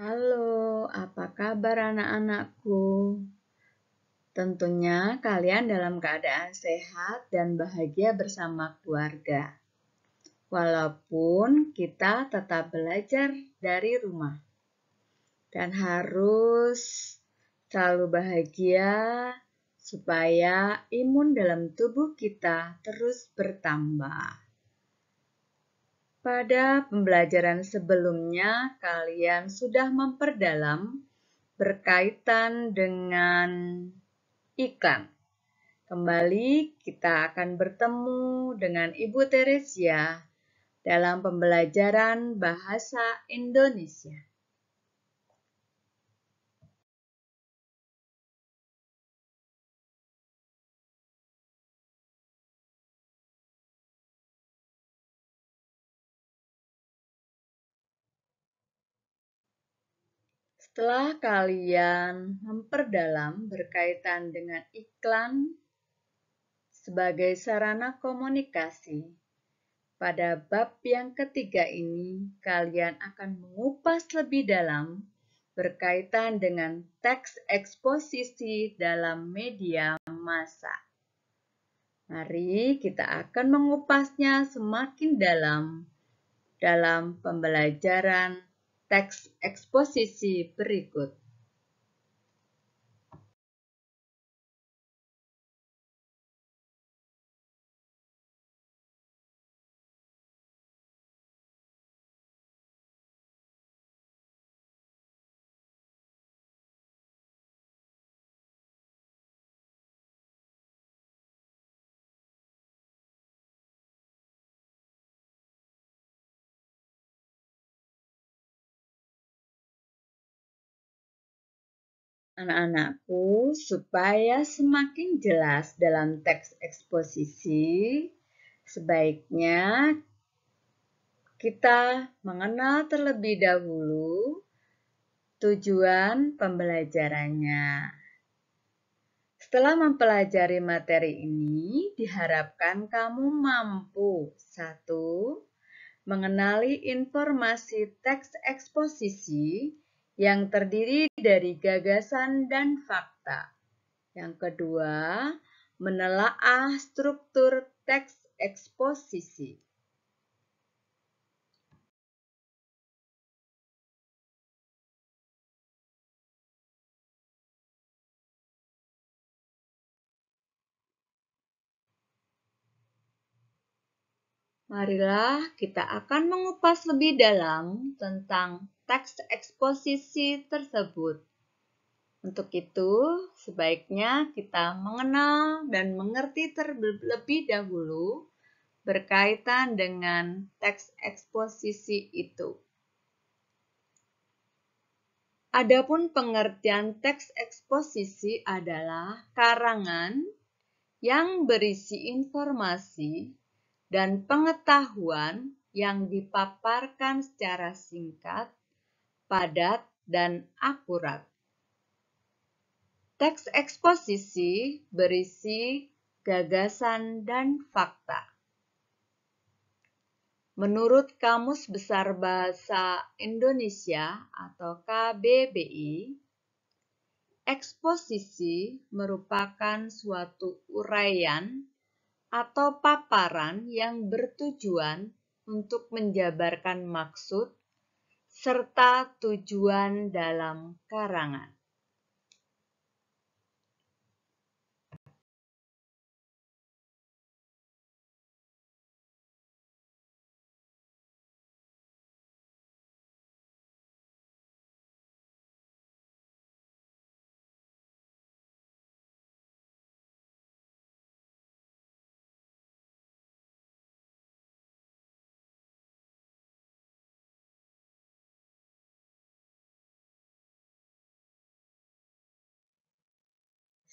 Halo, apa kabar anak-anakku? Tentunya kalian dalam keadaan sehat dan bahagia bersama keluarga. Walaupun kita tetap belajar dari rumah. Dan harus selalu bahagia supaya imun dalam tubuh kita terus bertambah. Pada pembelajaran sebelumnya, kalian sudah memperdalam berkaitan dengan iklan. Kembali kita akan bertemu dengan Ibu Teresia dalam pembelajaran bahasa Indonesia. Setelah kalian memperdalam berkaitan dengan iklan sebagai sarana komunikasi, pada bab yang ketiga ini kalian akan mengupas lebih dalam berkaitan dengan teks eksposisi dalam media massa. Mari kita akan mengupasnya semakin dalam dalam pembelajaran teks eksposisi berikut. anak-anakku supaya semakin jelas dalam teks eksposisi, sebaiknya kita mengenal terlebih dahulu tujuan pembelajarannya. Setelah mempelajari materi ini, diharapkan kamu mampu satu mengenali informasi teks eksposisi yang terdiri dari gagasan dan fakta. Yang kedua, menelaah struktur teks eksposisi. Marilah kita akan mengupas lebih dalam tentang teks eksposisi tersebut. Untuk itu, sebaiknya kita mengenal dan mengerti terlebih dahulu berkaitan dengan teks eksposisi itu. Adapun pengertian teks eksposisi adalah karangan yang berisi informasi dan pengetahuan yang dipaparkan secara singkat padat, dan akurat. Teks eksposisi berisi gagasan dan fakta. Menurut Kamus Besar Bahasa Indonesia atau KBBI, eksposisi merupakan suatu uraian atau paparan yang bertujuan untuk menjabarkan maksud serta tujuan dalam karangan.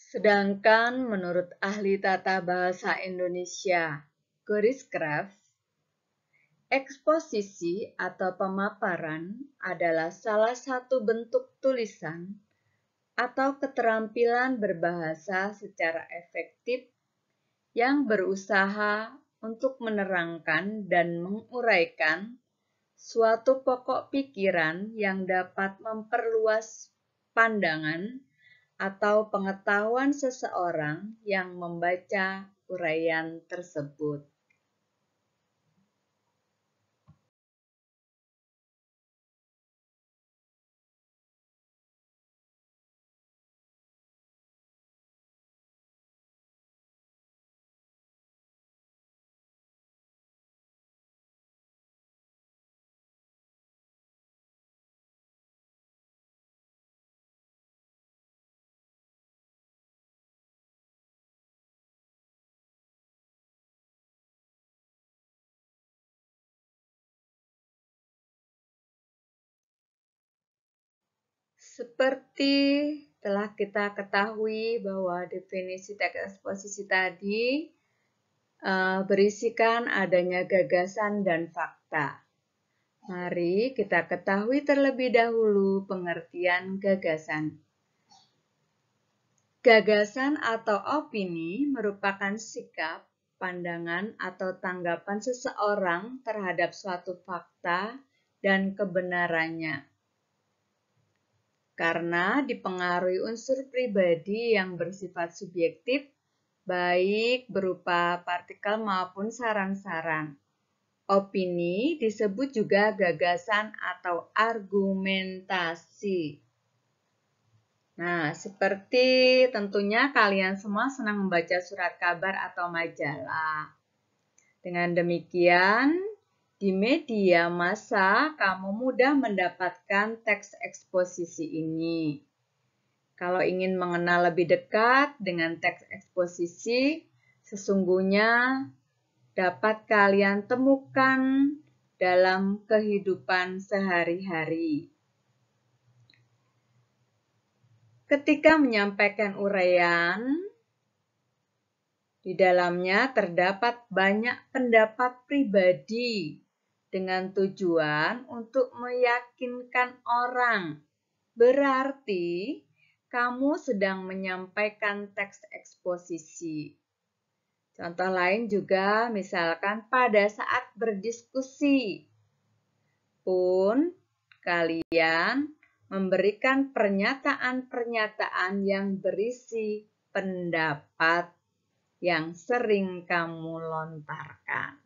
Sedangkan menurut ahli tata bahasa Indonesia, Goris Kraft, Eksposisi atau pemaparan adalah salah satu bentuk tulisan atau keterampilan berbahasa secara efektif yang berusaha untuk menerangkan dan menguraikan suatu pokok pikiran yang dapat memperluas pandangan atau pengetahuan seseorang yang membaca uraian tersebut. Seperti telah kita ketahui bahwa definisi teks eksposisi tadi uh, berisikan adanya gagasan dan fakta. Mari kita ketahui terlebih dahulu pengertian gagasan. Gagasan atau opini merupakan sikap, pandangan, atau tanggapan seseorang terhadap suatu fakta dan kebenarannya karena dipengaruhi unsur pribadi yang bersifat subjektif, baik berupa partikel maupun saran-saran. Opini disebut juga gagasan atau argumentasi. Nah, seperti tentunya kalian semua senang membaca surat kabar atau majalah. Dengan demikian, di media massa, kamu mudah mendapatkan teks eksposisi ini. Kalau ingin mengenal lebih dekat dengan teks eksposisi, sesungguhnya dapat kalian temukan dalam kehidupan sehari-hari. Ketika menyampaikan uraian, di dalamnya terdapat banyak pendapat pribadi dengan tujuan untuk meyakinkan orang. Berarti, kamu sedang menyampaikan teks eksposisi. Contoh lain juga, misalkan pada saat berdiskusi pun, kalian memberikan pernyataan-pernyataan yang berisi pendapat yang sering kamu lontarkan.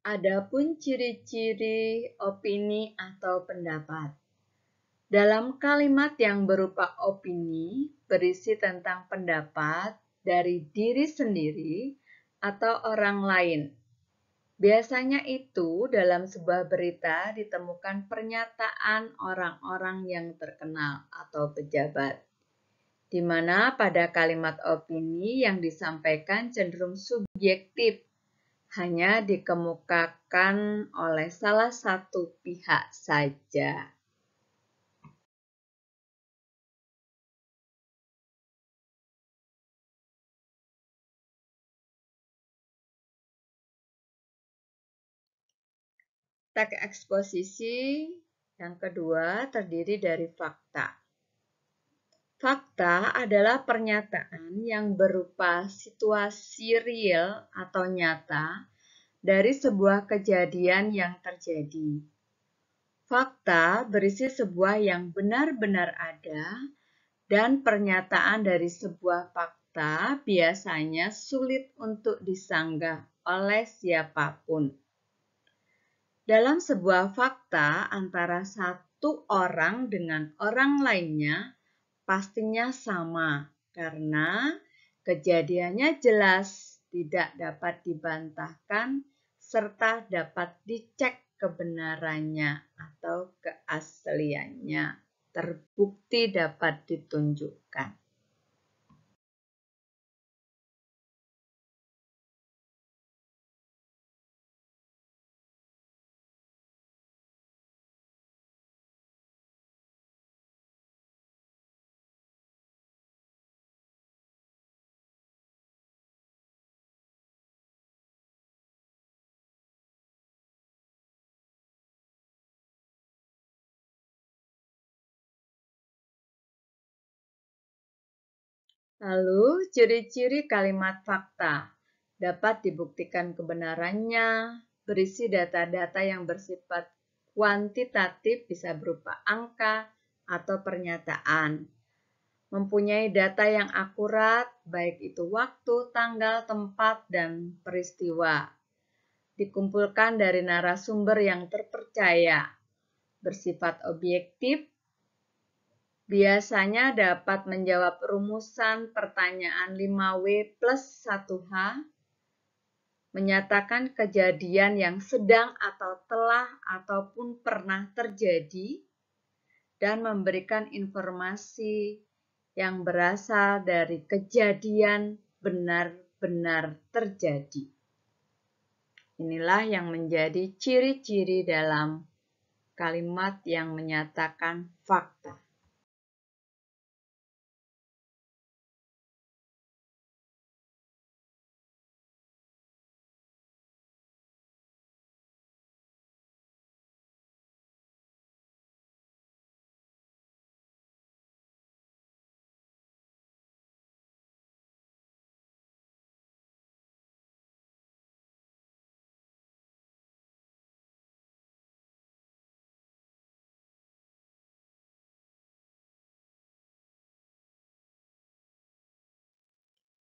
Adapun ciri-ciri opini atau pendapat. Dalam kalimat yang berupa opini berisi tentang pendapat dari diri sendiri atau orang lain. Biasanya itu dalam sebuah berita ditemukan pernyataan orang-orang yang terkenal atau pejabat, di mana pada kalimat opini yang disampaikan cenderung subjektif hanya dikemukakan oleh salah satu pihak saja. Teks eksposisi yang kedua terdiri dari fakta. Fakta adalah pernyataan yang berupa situasi real atau nyata dari sebuah kejadian yang terjadi. Fakta berisi sebuah yang benar-benar ada dan pernyataan dari sebuah fakta biasanya sulit untuk disanggah oleh siapapun. Dalam sebuah fakta antara satu orang dengan orang lainnya, pastinya sama karena kejadiannya jelas, tidak dapat dibantahkan, serta dapat dicek kebenarannya atau keasliannya. Terbukti dapat ditunjukkan. Lalu, ciri-ciri kalimat fakta dapat dibuktikan kebenarannya, berisi data-data yang bersifat kuantitatif bisa berupa angka atau pernyataan. Mempunyai data yang akurat, baik itu waktu, tanggal, tempat, dan peristiwa. Dikumpulkan dari narasumber yang terpercaya, bersifat objektif biasanya dapat menjawab rumusan pertanyaan 5W plus 1H, menyatakan kejadian yang sedang atau telah ataupun pernah terjadi, dan memberikan informasi yang berasal dari kejadian benar-benar terjadi. Inilah yang menjadi ciri-ciri dalam kalimat yang menyatakan fakta.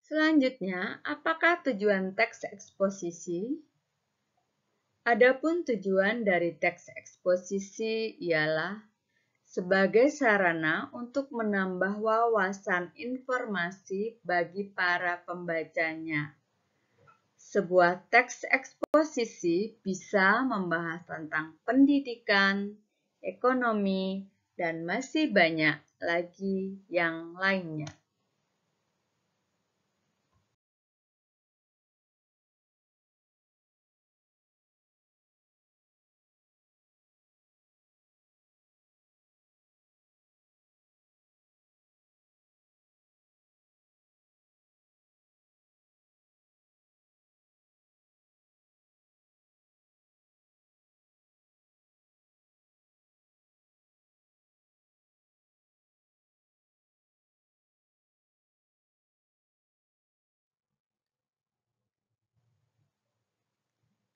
Selanjutnya, apakah tujuan teks eksposisi? Adapun tujuan dari teks eksposisi ialah sebagai sarana untuk menambah wawasan informasi bagi para pembacanya. Sebuah teks eksposisi bisa membahas tentang pendidikan, ekonomi, dan masih banyak lagi yang lainnya.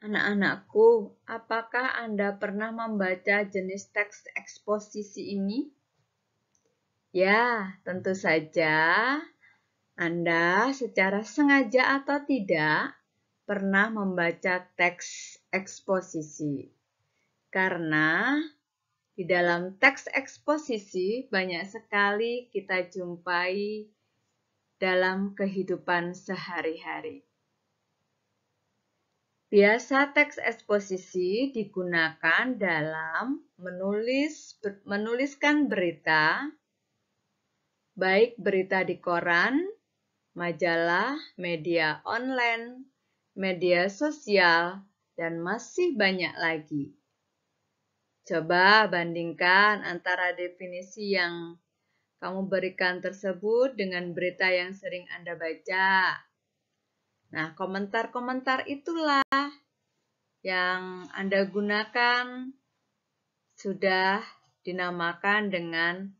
Anak-anakku, apakah Anda pernah membaca jenis teks eksposisi ini? Ya, tentu saja Anda secara sengaja atau tidak pernah membaca teks eksposisi. Karena di dalam teks eksposisi banyak sekali kita jumpai dalam kehidupan sehari-hari. Biasa teks eksposisi digunakan dalam menulis menuliskan berita baik berita di koran, majalah, media online, media sosial, dan masih banyak lagi. Coba bandingkan antara definisi yang kamu berikan tersebut dengan berita yang sering Anda baca. Nah, komentar-komentar itulah yang Anda gunakan sudah dinamakan dengan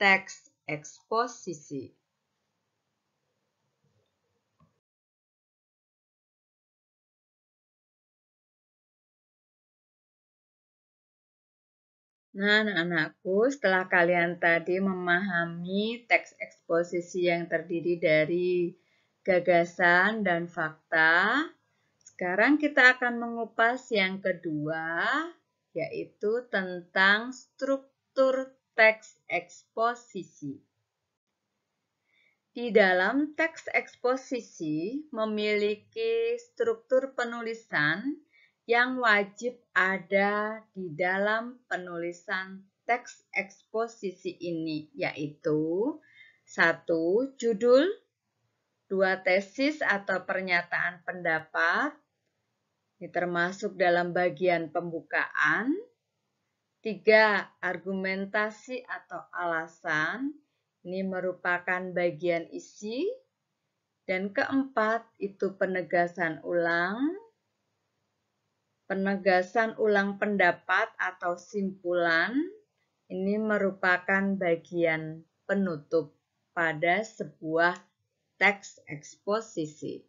teks eksposisi. Nah, anak-anakku, setelah kalian tadi memahami teks eksposisi yang terdiri dari gagasan dan fakta. Sekarang kita akan mengupas yang kedua, yaitu tentang struktur teks eksposisi. Di dalam teks eksposisi memiliki struktur penulisan yang wajib ada di dalam penulisan teks eksposisi ini, yaitu satu Judul dua tesis atau pernyataan pendapat, ini termasuk dalam bagian pembukaan, tiga argumentasi atau alasan, ini merupakan bagian isi, dan keempat itu penegasan ulang, penegasan ulang pendapat atau simpulan, ini merupakan bagian penutup pada sebuah text exposisi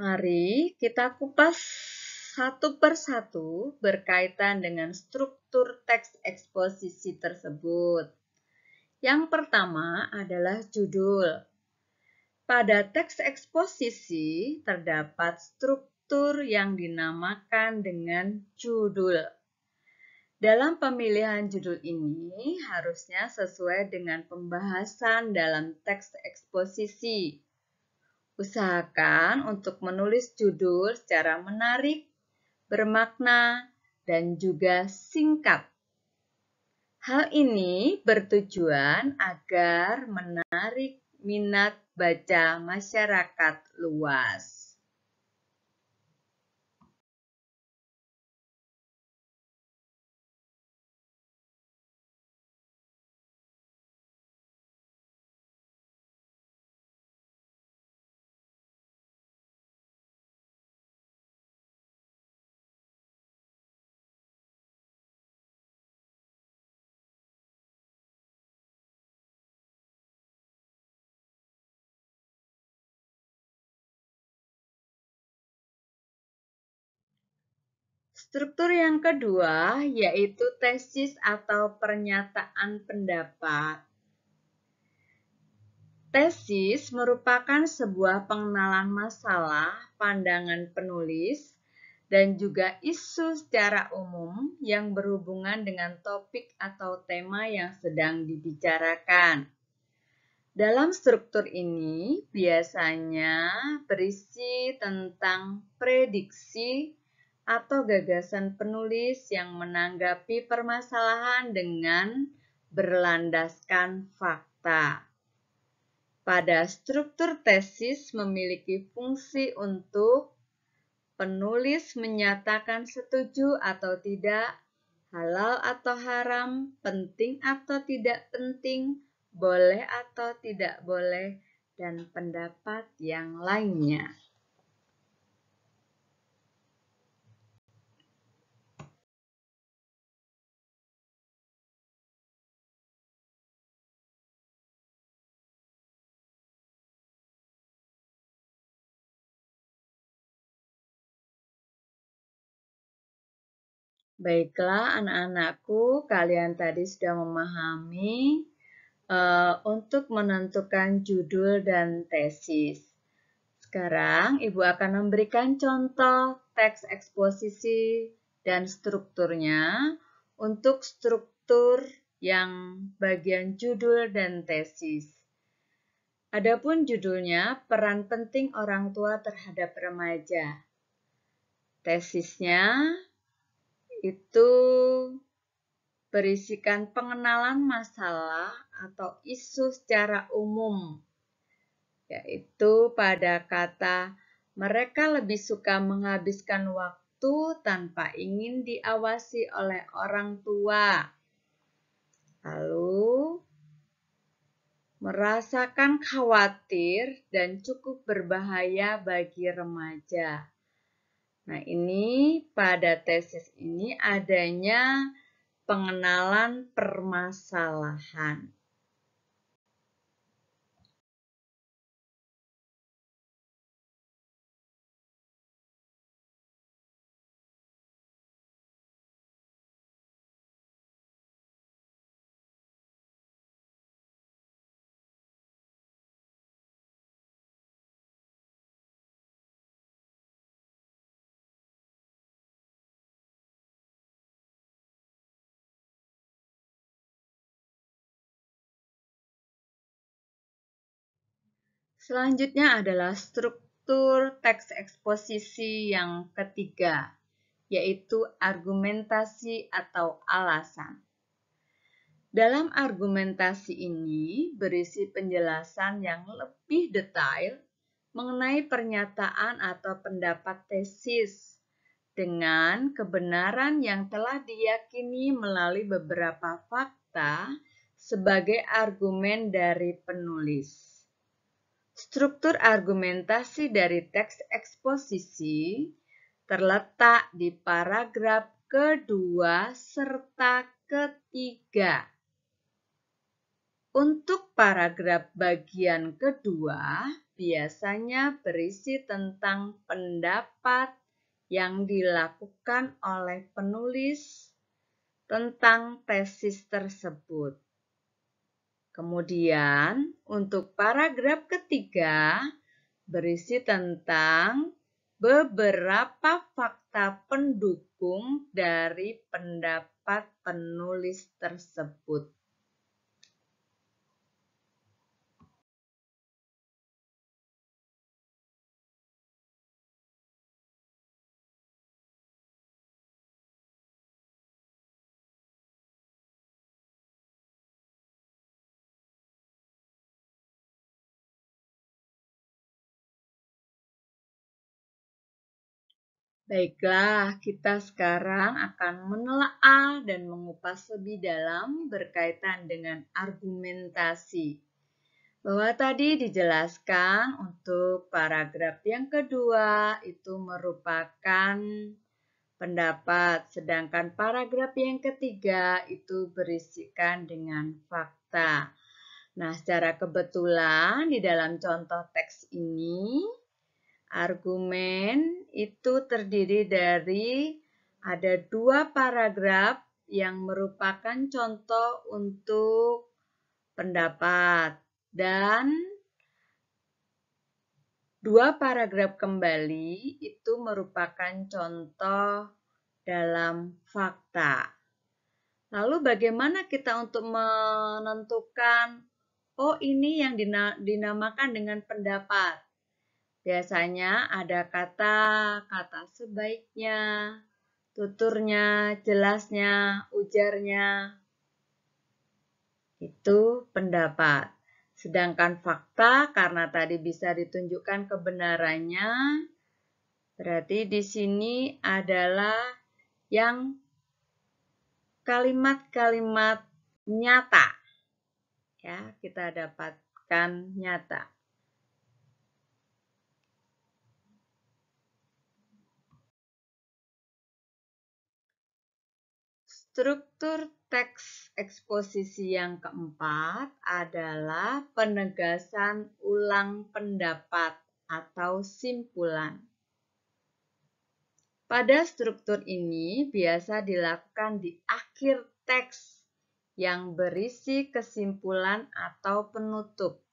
Mari kita kupas satu per satu berkaitan dengan struktur teks eksposisi tersebut. Yang pertama adalah judul. Pada teks eksposisi terdapat struktur yang dinamakan dengan judul. Dalam pemilihan judul ini harusnya sesuai dengan pembahasan dalam teks eksposisi. Usahakan untuk menulis judul secara menarik, bermakna, dan juga singkat. Hal ini bertujuan agar menarik minat baca masyarakat luas. Struktur yang kedua yaitu tesis atau pernyataan pendapat. Tesis merupakan sebuah pengenalan masalah, pandangan penulis, dan juga isu secara umum yang berhubungan dengan topik atau tema yang sedang dibicarakan. Dalam struktur ini biasanya berisi tentang prediksi, atau gagasan penulis yang menanggapi permasalahan dengan berlandaskan fakta. Pada struktur tesis memiliki fungsi untuk penulis menyatakan setuju atau tidak, halal atau haram, penting atau tidak penting, boleh atau tidak boleh, dan pendapat yang lainnya. Baiklah anak-anakku, kalian tadi sudah memahami uh, untuk menentukan judul dan tesis. Sekarang Ibu akan memberikan contoh teks eksposisi dan strukturnya untuk struktur yang bagian judul dan tesis. Adapun judulnya peran penting orang tua terhadap remaja. Tesisnya itu berisikan pengenalan masalah atau isu secara umum, yaitu pada kata mereka lebih suka menghabiskan waktu tanpa ingin diawasi oleh orang tua. Lalu, merasakan khawatir dan cukup berbahaya bagi remaja. Nah, ini pada tesis ini adanya pengenalan permasalahan. Selanjutnya adalah struktur teks eksposisi yang ketiga, yaitu argumentasi atau alasan. Dalam argumentasi ini berisi penjelasan yang lebih detail mengenai pernyataan atau pendapat tesis dengan kebenaran yang telah diyakini melalui beberapa fakta sebagai argumen dari penulis. Struktur argumentasi dari teks eksposisi terletak di paragraf kedua serta ketiga. Untuk paragraf bagian kedua, biasanya berisi tentang pendapat yang dilakukan oleh penulis tentang tesis tersebut. Kemudian, untuk paragraf ketiga berisi tentang beberapa fakta pendukung dari pendapat penulis tersebut. Baiklah, kita sekarang akan menelaah dan mengupas lebih dalam berkaitan dengan argumentasi. Bahwa tadi dijelaskan untuk paragraf yang kedua itu merupakan pendapat, sedangkan paragraf yang ketiga itu berisikan dengan fakta. Nah, secara kebetulan di dalam contoh teks ini Argumen itu terdiri dari ada dua paragraf yang merupakan contoh untuk pendapat dan dua paragraf kembali itu merupakan contoh dalam fakta. Lalu bagaimana kita untuk menentukan oh ini yang dinamakan dengan pendapat Biasanya ada kata, kata sebaiknya, tuturnya, jelasnya, ujarnya. Itu pendapat. Sedangkan fakta karena tadi bisa ditunjukkan kebenarannya, berarti di sini adalah yang kalimat-kalimat nyata. Ya, kita dapatkan nyata. Struktur teks eksposisi yang keempat adalah penegasan ulang pendapat atau simpulan. Pada struktur ini biasa dilakukan di akhir teks yang berisi kesimpulan atau penutup.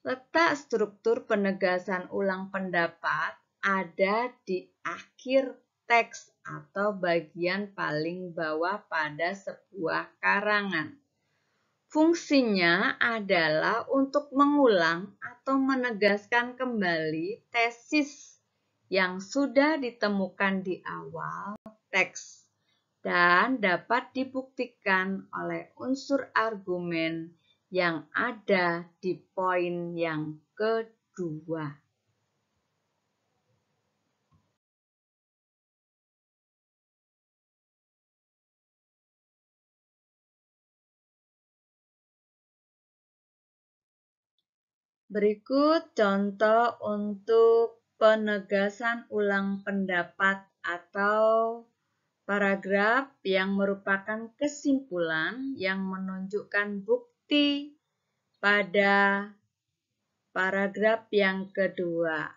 Letak struktur penegasan ulang pendapat ada di akhir teks atau bagian paling bawah pada sebuah karangan. Fungsinya adalah untuk mengulang atau menegaskan kembali tesis yang sudah ditemukan di awal teks dan dapat dibuktikan oleh unsur argumen yang ada di poin yang kedua. Berikut contoh untuk penegasan ulang pendapat atau paragraf yang merupakan kesimpulan yang menunjukkan bukti pada paragraf yang kedua.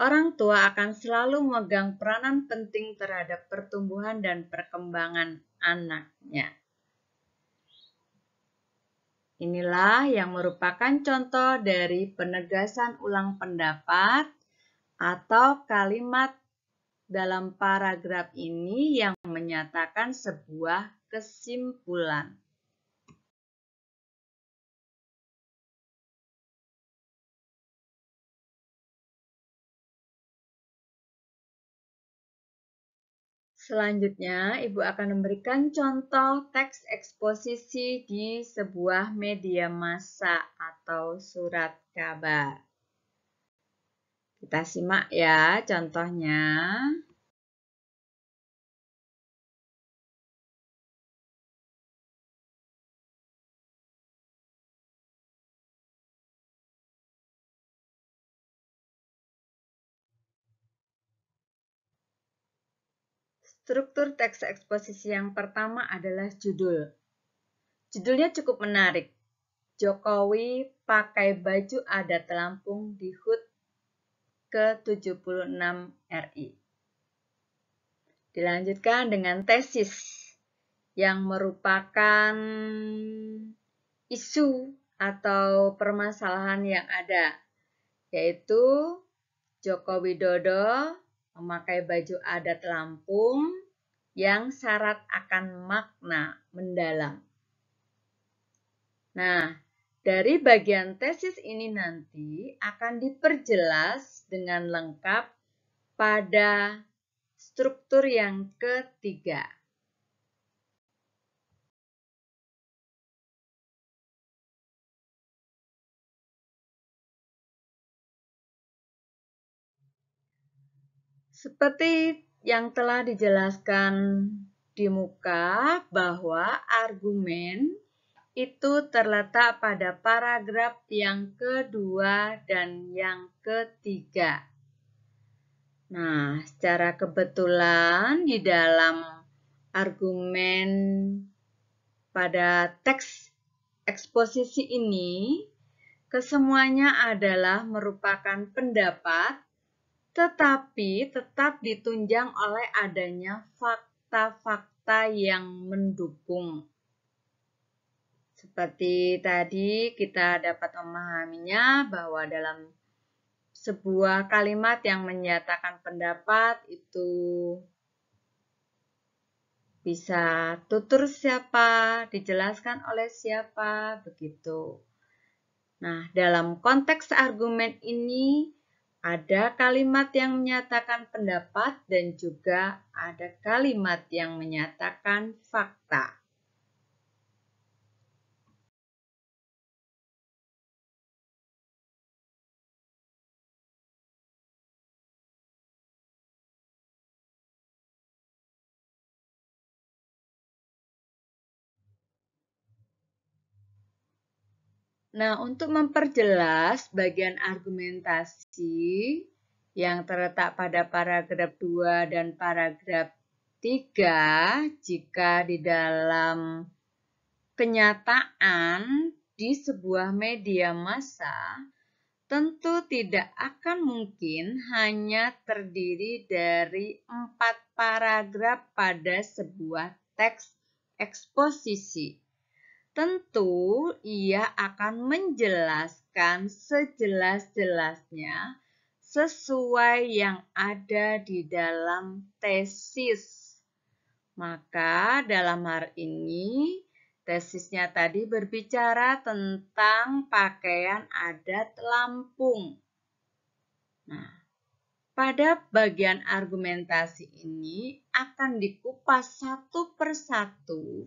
Orang tua akan selalu memegang peranan penting terhadap pertumbuhan dan perkembangan anaknya. Inilah yang merupakan contoh dari penegasan ulang pendapat atau kalimat dalam paragraf ini yang menyatakan sebuah kesimpulan. Selanjutnya, Ibu akan memberikan contoh teks eksposisi di sebuah media massa atau surat kabar. Kita simak ya contohnya. Struktur teks eksposisi yang pertama adalah judul. Judulnya cukup menarik. Jokowi pakai baju adat Lampung di HUT ke-76 RI. Dilanjutkan dengan tesis yang merupakan isu atau permasalahan yang ada, yaitu Joko Widodo memakai baju adat Lampung yang syarat akan makna mendalam. Nah, dari bagian tesis ini nanti akan diperjelas dengan lengkap pada struktur yang ketiga. Seperti yang telah dijelaskan di muka bahwa argumen itu terletak pada paragraf yang kedua dan yang ketiga. Nah, secara kebetulan di dalam argumen pada teks eksposisi ini, kesemuanya adalah merupakan pendapat tetapi tetap ditunjang oleh adanya fakta-fakta yang mendukung. Seperti tadi kita dapat memahaminya bahwa dalam sebuah kalimat yang menyatakan pendapat itu bisa tutur siapa, dijelaskan oleh siapa, begitu. Nah, dalam konteks argumen ini ada kalimat yang menyatakan pendapat dan juga ada kalimat yang menyatakan fakta. Nah, untuk memperjelas bagian argumentasi yang terletak pada paragraf 2 dan paragraf 3, jika di dalam kenyataan di sebuah media massa, tentu tidak akan mungkin hanya terdiri dari empat paragraf pada sebuah teks eksposisi tentu ia akan menjelaskan sejelas-jelasnya sesuai yang ada di dalam tesis. Maka dalam hal ini tesisnya tadi berbicara tentang pakaian adat Lampung. Nah, pada bagian argumentasi ini akan dikupas satu persatu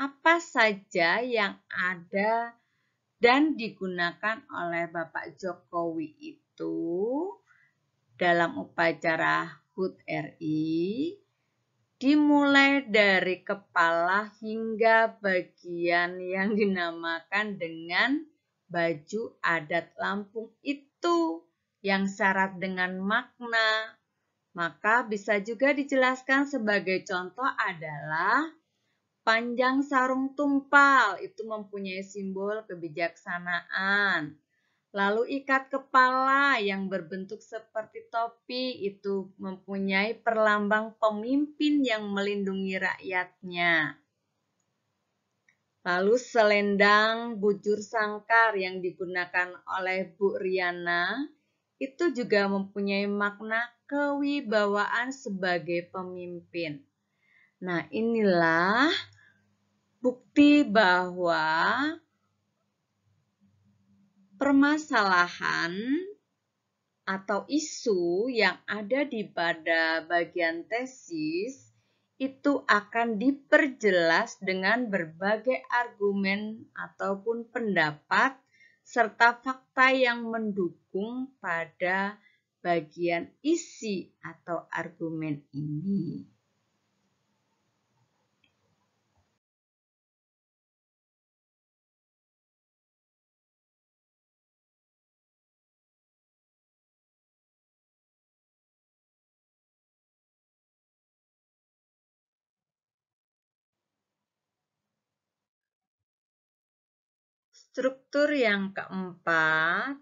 apa saja yang ada dan digunakan oleh Bapak Jokowi itu dalam upacara HUT RI dimulai dari kepala hingga bagian yang dinamakan dengan baju adat Lampung itu yang syarat dengan makna. Maka bisa juga dijelaskan sebagai contoh adalah Panjang sarung tumpal itu mempunyai simbol kebijaksanaan. Lalu ikat kepala yang berbentuk seperti topi itu mempunyai perlambang pemimpin yang melindungi rakyatnya. Lalu selendang bujur sangkar yang digunakan oleh Bu Riana itu juga mempunyai makna kewibawaan sebagai pemimpin. Nah, inilah bukti bahwa permasalahan atau isu yang ada di pada bagian tesis itu akan diperjelas dengan berbagai argumen ataupun pendapat serta fakta yang mendukung pada bagian isi atau argumen ini. Struktur yang keempat,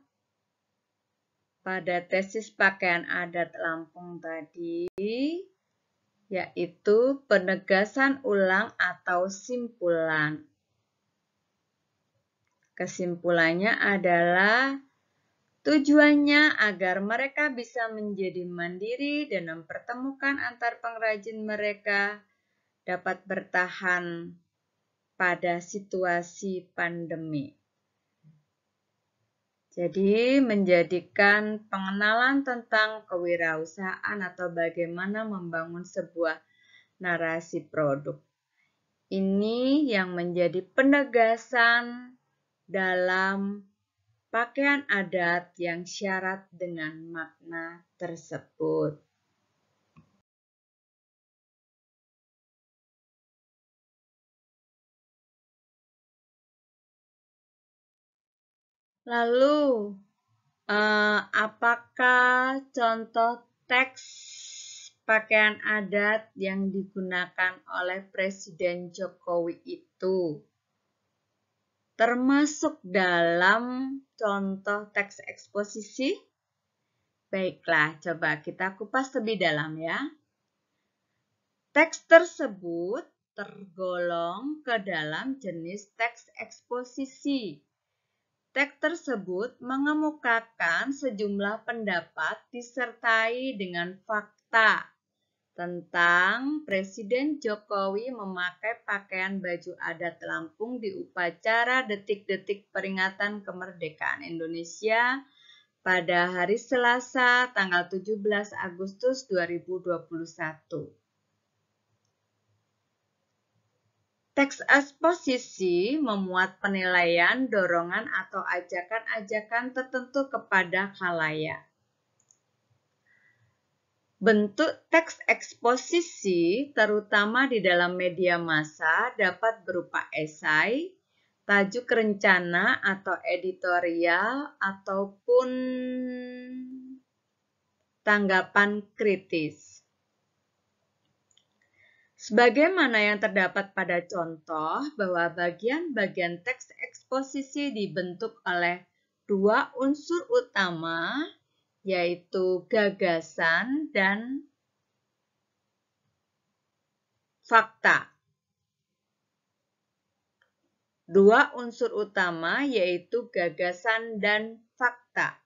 pada tesis pakaian adat Lampung tadi, yaitu penegasan ulang atau simpulan. Kesimpulannya adalah Tujuannya agar mereka bisa menjadi mandiri dan mempertemukan antar pengrajin mereka dapat bertahan pada situasi pandemi. Jadi, menjadikan pengenalan tentang kewirausahaan atau bagaimana membangun sebuah narasi produk. Ini yang menjadi penegasan dalam pakaian adat yang syarat dengan makna tersebut. Lalu, eh, apakah contoh teks pakaian adat yang digunakan oleh Presiden Jokowi itu? Termasuk dalam contoh teks eksposisi? Baiklah, coba kita kupas lebih dalam ya. Teks tersebut tergolong ke dalam jenis teks eksposisi Teks tersebut mengemukakan sejumlah pendapat disertai dengan fakta tentang Presiden Jokowi memakai pakaian baju adat Lampung di upacara detik-detik peringatan kemerdekaan Indonesia pada hari Selasa tanggal 17 Agustus 2021. Teks eksposisi memuat penilaian, dorongan, atau ajakan-ajakan tertentu kepada khalayak. Bentuk teks eksposisi, terutama di dalam media massa, dapat berupa esai, tajuk rencana atau editorial, ataupun tanggapan kritis. Sebagaimana yang terdapat pada contoh bahwa bagian-bagian teks eksposisi dibentuk oleh dua unsur utama yaitu gagasan dan fakta. Dua unsur utama yaitu gagasan dan fakta.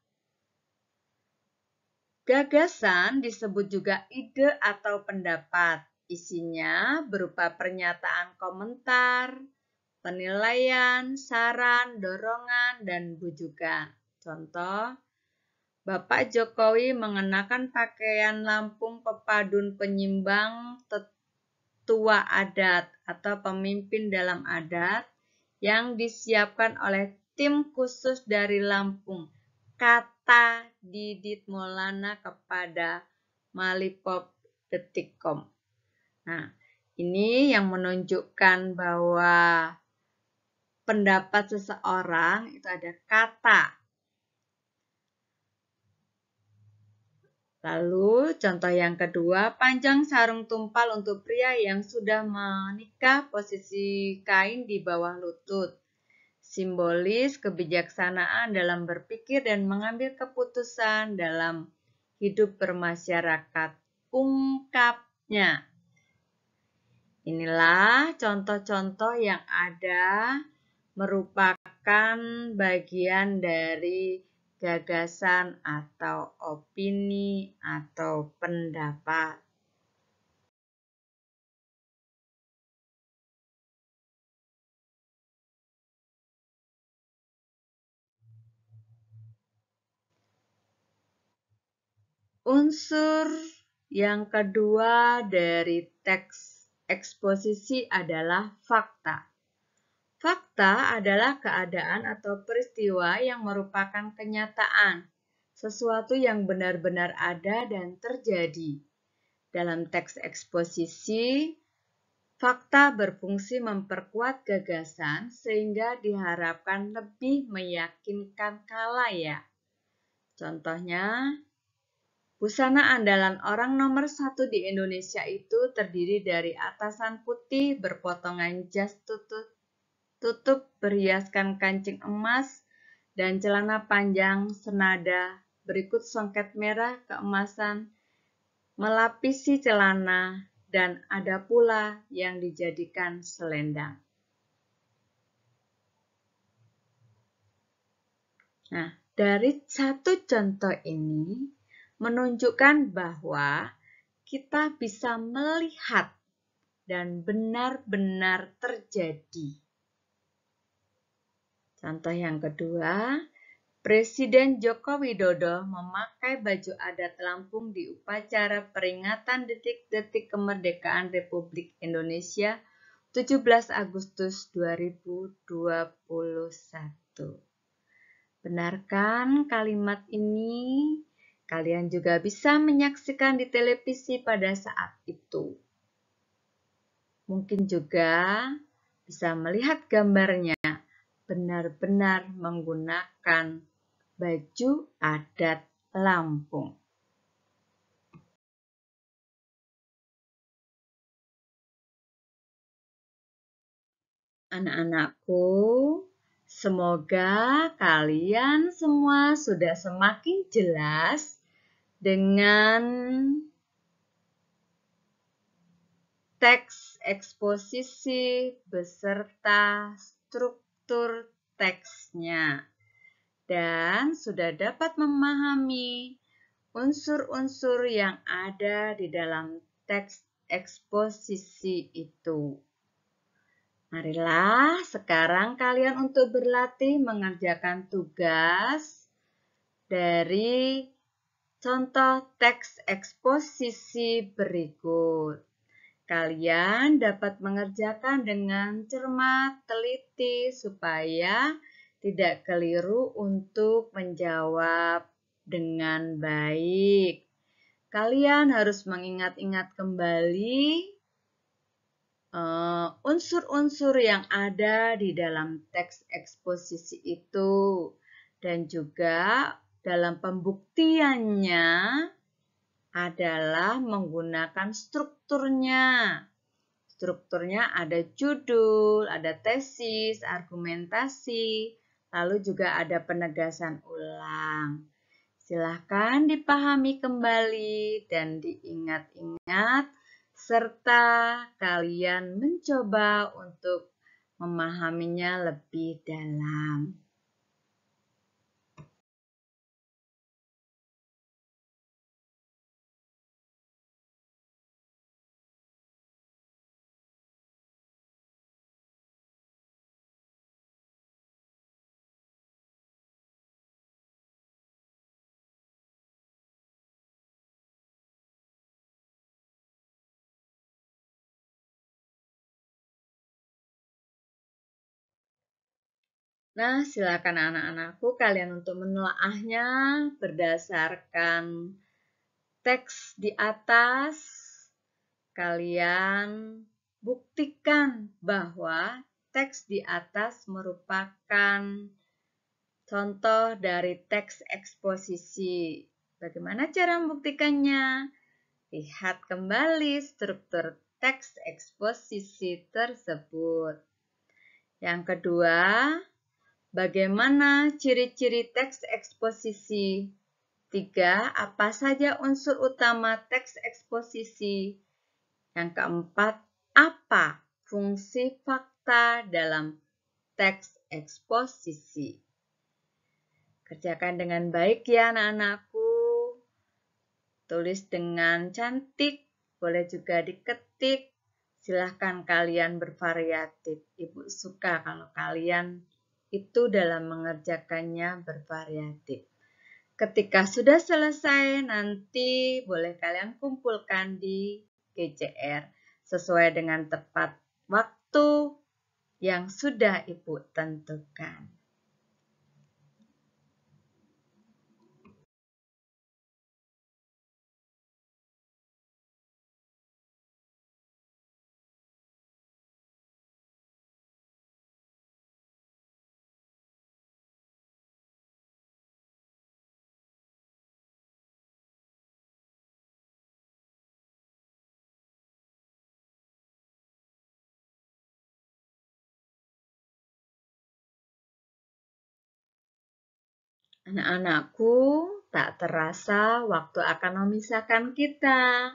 Gagasan disebut juga ide atau pendapat Isinya berupa pernyataan komentar, penilaian, saran, dorongan, dan bujukan. Contoh, Bapak Jokowi mengenakan pakaian Lampung pepadun penyimbang tetua adat atau pemimpin dalam adat yang disiapkan oleh tim khusus dari Lampung. Kata Didit Molana kepada Malipop Detikcom. Nah, ini yang menunjukkan bahwa pendapat seseorang itu ada kata. Lalu contoh yang kedua, panjang sarung tumpal untuk pria yang sudah menikah posisi kain di bawah lutut. Simbolis kebijaksanaan dalam berpikir dan mengambil keputusan dalam hidup bermasyarakat. Ungkapnya. Inilah contoh-contoh yang ada merupakan bagian dari gagasan atau opini atau pendapat. Unsur yang kedua dari teks eksposisi adalah fakta. Fakta adalah keadaan atau peristiwa yang merupakan kenyataan, sesuatu yang benar-benar ada dan terjadi. Dalam teks eksposisi, fakta berfungsi memperkuat gagasan sehingga diharapkan lebih meyakinkan kalaya. Contohnya, Busana andalan orang nomor satu di Indonesia itu terdiri dari atasan putih berpotongan jas tutup, tutup berhiaskan kancing emas dan celana panjang senada. Berikut songket merah keemasan melapisi celana dan ada pula yang dijadikan selendang. Nah, dari satu contoh ini menunjukkan bahwa kita bisa melihat dan benar-benar terjadi. Contoh yang kedua, Presiden Joko Widodo memakai baju adat Lampung di upacara peringatan detik-detik kemerdekaan Republik Indonesia 17 Agustus 2021. Benarkan kalimat ini? Kalian juga bisa menyaksikan di televisi pada saat itu. Mungkin juga bisa melihat gambarnya benar-benar menggunakan baju adat Lampung. Anak-anakku, semoga kalian semua sudah semakin jelas dengan teks eksposisi beserta struktur teksnya dan sudah dapat memahami unsur-unsur yang ada di dalam teks eksposisi itu. Marilah sekarang kalian untuk berlatih mengerjakan tugas dari Contoh teks eksposisi berikut. Kalian dapat mengerjakan dengan cermat, teliti, supaya tidak keliru untuk menjawab dengan baik. Kalian harus mengingat-ingat kembali eh, unsur-unsur uh, yang ada di dalam teks eksposisi itu dan juga dalam pembuktiannya adalah menggunakan strukturnya. Strukturnya ada judul, ada tesis, argumentasi, lalu juga ada penegasan ulang. Silahkan dipahami kembali dan diingat-ingat serta kalian mencoba untuk memahaminya lebih dalam. Nah, silakan anak-anakku kalian untuk menelaahnya berdasarkan teks di atas. Kalian buktikan bahwa teks di atas merupakan contoh dari teks eksposisi. Bagaimana cara membuktikannya? Lihat kembali struktur teks eksposisi tersebut. Yang kedua, Bagaimana ciri-ciri teks eksposisi? Tiga, Apa saja unsur utama teks eksposisi? Yang keempat, apa fungsi fakta dalam teks eksposisi? Kerjakan dengan baik ya anak-anakku. Tulis dengan cantik, boleh juga diketik. Silahkan kalian bervariatif. Ibu suka kalau kalian itu dalam mengerjakannya bervariatif. Ketika sudah selesai, nanti boleh kalian kumpulkan di GCR sesuai dengan tepat waktu yang sudah Ibu tentukan. Anak-anakku, tak terasa waktu akan memisahkan kita.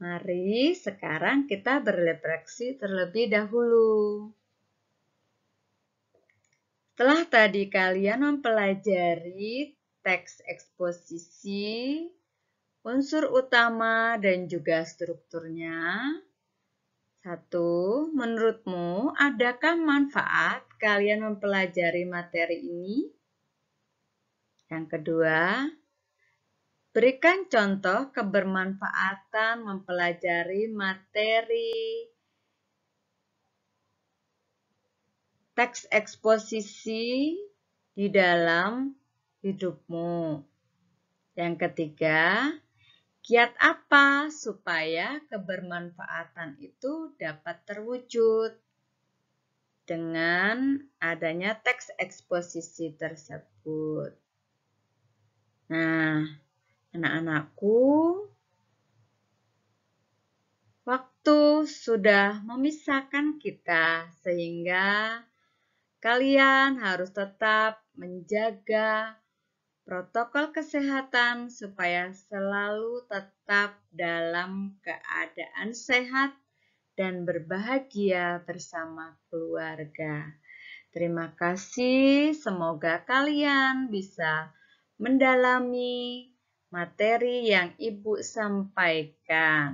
Mari sekarang kita berrefleksi terlebih dahulu. Setelah tadi kalian mempelajari teks eksposisi, unsur utama dan juga strukturnya, satu, menurutmu adakah manfaat kalian mempelajari materi ini? Yang kedua, berikan contoh kebermanfaatan mempelajari materi teks eksposisi di dalam hidupmu. Yang ketiga, kiat apa supaya kebermanfaatan itu dapat terwujud? dengan adanya teks eksposisi tersebut. Nah, anak-anakku, waktu sudah memisahkan kita sehingga kalian harus tetap menjaga protokol kesehatan supaya selalu tetap dalam keadaan sehat dan berbahagia bersama keluarga. Terima kasih, semoga kalian bisa mendalami materi yang Ibu sampaikan.